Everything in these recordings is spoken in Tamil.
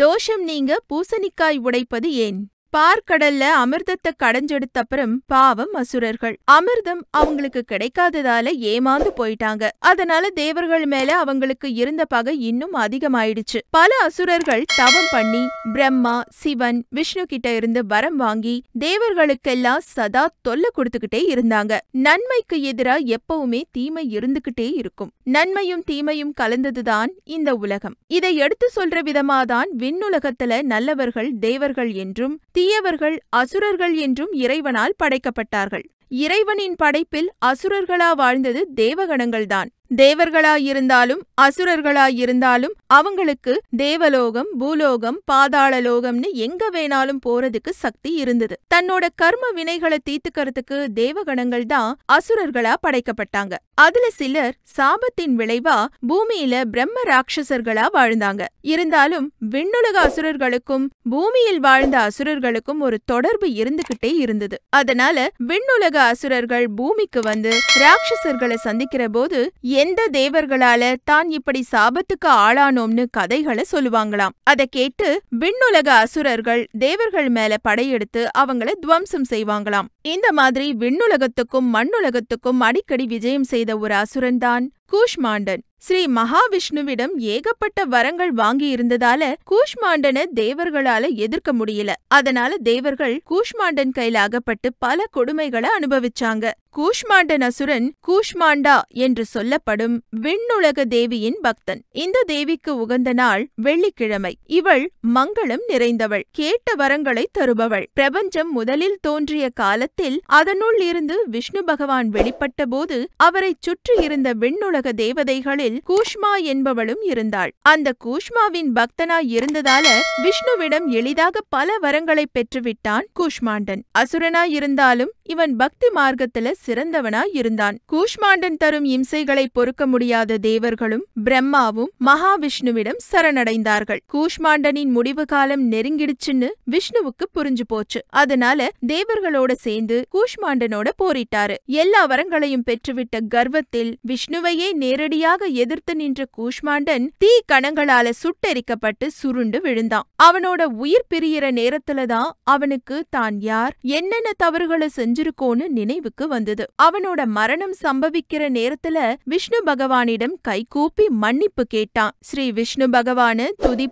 தோஷம் நீங்க பூசணிக்காய் உடைப்பது ஏன் பார்க்கடல்ல அமிர்தத்தை கடைஞ்செடுத்தப்புறம் பாவம் அசுரர்கள் அமிர்தம் அவங்களுக்கு கிடைக்காததால ஏமாந்து போயிட்டாங்க அதனால தேவர்கள் மேல அவங்களுக்கு இருந்த பகை இன்னும் அதிகமாயிடுச்சு பல அசுரர்கள் தவம் பண்ணி பிரம்மா சிவன் விஷ்ணு கிட்ட இருந்து வரம் வாங்கி தேவர்களுக்கெல்லாம் சதா தொல்லை கொடுத்துக்கிட்டே இருந்தாங்க நன்மைக்கு எதிரா எப்பவுமே தீமை இருந்துகிட்டே இருக்கும் நன்மையும் தீமையும் கலந்ததுதான் இந்த உலகம் இதை எடுத்து சொல்ற விதமாதான் விண்ணுலகத்துல நல்லவர்கள் தேவர்கள் என்றும் தீயவர்கள் அசுரர்கள் என்றும் இறைவனால் படைக்கப்பட்டார்கள் இறைவனின் படைப்பில் அசுரர்களா வாழ்ந்தது தேவகணங்கள்தான் தேவர்களாயிருந்தாலும் அசுரர்களாயிருந்தாலும் அவங்களுக்கு தேவலோகம் பூலோகம் பாதாள லோகம்னு எங்க வேணாலும் போறதுக்கு சக்தி இருந்தது தன்னோட கர்ம வினைகளை தீத்துக்கிறதுக்கு தேவகணங்கள் தான் அசுரர்களா படைக்கப்பட்டாங்க அதுல சிலர் சாபத்தின் விளைவா பூமியில பிரம்ம ராட்சசர்களா வாழ்ந்தாங்க இருந்தாலும் விண்ணுலக அசுரர்களுக்கும் பூமியில் வாழ்ந்த அசுரர்களுக்கும் ஒரு தொடர்பு இருந்துகிட்டே இருந்தது அதனால விண்ணுலக அசுரர்கள் பூமிக்கு வந்து ராட்சசர்களை சந்திக்கிற போது எந்த தேவர்களால தான் இப்படி சாபத்துக்கு ஆளானோம்னு கதைகளை சொல்லுவாங்களாம் அதை கேட்டு விண்ணுலக அசுரர்கள் தேவர்கள் மேல படையெடுத்து அவங்கள துவம்சம் செய்வாங்களாம் இந்த மாதிரி விண்ணுலகத்துக்கும் மண்ணுலகத்துக்கும் அடிக்கடி விஜயம் செய்த ஒரு அசுரன் தான் கூஷ்மாண்டன் ஸ்ரீ மகாவிஷ்ணுவிடம் ஏகப்பட்ட வரங்கள் வாங்கி இருந்ததால கூஷ்மாண்டனை தேவர்களால எதிர்க்க முடியல அதனால தேவர்கள் கூஷ்மாண்டன் கையில அகப்பட்டு பல கொடுமைகளை அனுபவிச்சாங்க கூஷ்மாண்டன் அசுரன் கூஷ்மாண்டா என்று சொல்லப்படும் விண்ணுலக தேவியின் பக்தன் இந்த தேவிக்கு உகந்த நாள் வெள்ளிக்கிழமை இவள் மங்களம் நிறைந்தவள் கேட்ட வரங்களை தருபவள் பிரபஞ்சம் முதலில் தோன்றிய காலத்தில் அதனுள் இருந்து விஷ்ணு பகவான் வெளிப்பட்ட போது அவரை சுற்றியிருந்த விண்ணுலக உலக தேவதைகளில் கூஷ்மா என்பவளும் இருந்தாள் அந்த கூஷ்மாவின் பக்தனா இருந்ததால விஷ்ணுவிடம் எளிதாக பல வரங்களை பெற்றுவிட்டான் கூஷ்மாண்டன் அசுரனா இருந்தாலும் இவன் பக்தி மார்க்கத்துல சிறந்தவனா இருந்தான் கூஷ்மாண்டன் தரும் இம்சைகளை பொறுக்க முடியாத தேவர்களும் பிரம்மாவும் மகாவிஷ்ணுவிடம் சரணடைந்தார்கள் கூஷ்மாண்டனின் முடிவு காலம் நெருங்கிடுச்சுன்னு விஷ்ணுவுக்கு புரிஞ்சு போச்சு அதனால தேவர்களோட சேர்ந்து கூஷ்மாண்டனோட போரிட்டாரு எல்லா வரங்களையும் பெற்றுவிட்ட கர்வத்தில் விஷ்ணுவையே போரை நேரடியாக எதிர்த்து நின்ற கூஷ்மாண்டன் தீ கணங்களால சுட்டெரிக்கப்பட்டு சுருண்டு விழுந்தான் அவனோட உயிர் பிரியற நேரத்துலதான் அவனுக்கு தான் யார் என்னென்ன தவறுகளை செஞ்சிருக்கோன்னு நினைவுக்கு வந்தது அவனோட மரணம் சம்பவிக்கிற நேரத்துல விஷ்ணு பகவானிடம் கைகூப்பி மன்னிப்பு கேட்டான் ஸ்ரீ விஷ்ணு பகவானு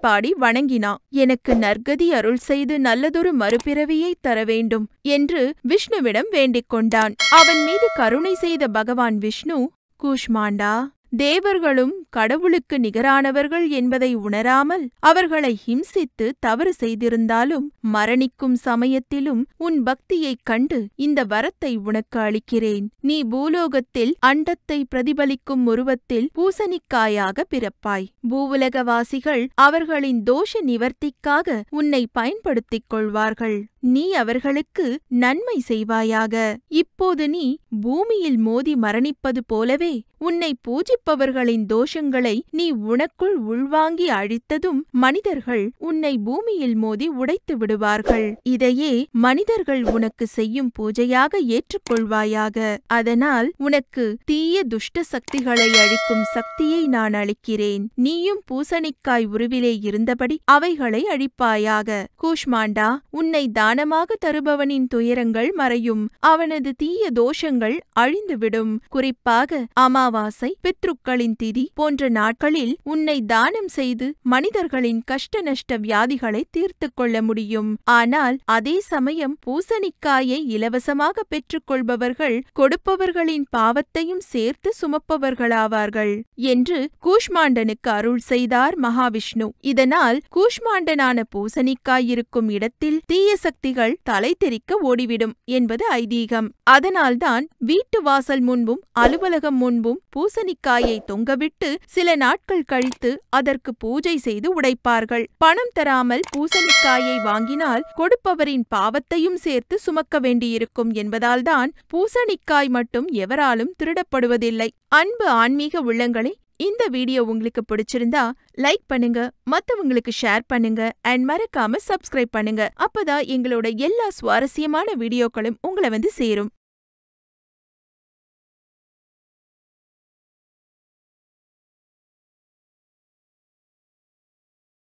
பாடி வணங்கினான் எனக்கு நற்கதி அருள் செய்து நல்லதொரு மறுபிறவியை தர வேண்டும் என்று விஷ்ணுவிடம் வேண்டிக் கொண்டான் அவன் மீது கருணை செய்த பகவான் விஷ்ணு कुष्मांडा தேவர்களும் கடவுளுக்கு நிகரானவர்கள் என்பதை உணராமல் அவர்களை ஹிம்சித்து தவறு செய்திருந்தாலும் மரணிக்கும் சமயத்திலும் உன் பக்தியைக் கண்டு இந்த வரத்தை உனக்கு அளிக்கிறேன் நீ பூலோகத்தில் அண்டத்தை பிரதிபலிக்கும் உருவத்தில் பூசணிக்காயாக பிறப்பாய் பூவுலகவாசிகள் அவர்களின் தோஷ நிவர்த்திக்காக உன்னை பயன்படுத்திக் கொள்வார்கள் நீ அவர்களுக்கு நன்மை செய்வாயாக இப்போது நீ பூமியில் மோதி மரணிப்பது போலவே உன்னை பூஜிப்ப இருப்பவர்களின் தோஷங்களை நீ உனக்குள் உள்வாங்கி அழித்ததும் மனிதர்கள் உன்னை பூமியில் மோதி உடைத்து விடுவார்கள் இதையே மனிதர்கள் உனக்கு செய்யும் பூஜையாக ஏற்றுக்கொள்வாயாக அதனால் உனக்கு தீய துஷ்ட சக்திகளை அழிக்கும் சக்தியை நான் அளிக்கிறேன் நீயும் பூசணிக்காய் உருவிலே இருந்தபடி அவைகளை அழிப்பாயாக கூஷ்மாண்டா உன்னை தானமாக தருபவனின் துயரங்கள் மறையும் அவனது தீய தோஷங்கள் அழிந்துவிடும் குறிப்பாக அமாவாசை பித்ரு பித்ருக்களின் திதி போன்ற நாட்களில் உன்னை தானம் செய்து மனிதர்களின் கஷ்ட நஷ்ட வியாதிகளை தீர்த்து கொள்ள முடியும் ஆனால் அதே சமயம் பூசணிக்காயை இலவசமாக பெற்றுக்கொள்பவர்கள் கொடுப்பவர்களின் பாவத்தையும் சேர்த்து சுமப்பவர்களாவார்கள் என்று கூஷ்மாண்டனுக்கு அருள் செய்தார் மகாவிஷ்ணு இதனால் கூஷ்மாண்டனான பூசணிக்காய் இருக்கும் இடத்தில் தீய சக்திகள் தலை தெரிக்க ஓடிவிடும் என்பது ஐதீகம் அதனால்தான் வீட்டு வாசல் முன்பும் அலுவலகம் முன்பும் பூசணிக்காய் ரூபாயை தொங்கவிட்டு சில நாட்கள் கழித்து அதற்கு பூஜை செய்து உடைப்பார்கள் பணம் தராமல் பூசணிக்காயை வாங்கினால் கொடுப்பவரின் பாவத்தையும் சேர்த்து சுமக்க வேண்டியிருக்கும் என்பதால்தான் பூசணிக்காய் மட்டும் எவராலும் திருடப்படுவதில்லை அன்பு ஆன்மீக உள்ளங்களே இந்த வீடியோ உங்களுக்கு பிடிச்சிருந்தா லைக் பண்ணுங்க மத்தவங்களுக்கு ஷேர் பண்ணுங்க அண்ட் மறக்காம சப்ஸ்கிரைப் பண்ணுங்க அப்பதான் எங்களோட எல்லா சுவாரஸ்யமான வீடியோக்களும் உங்களை வந்து சேரும்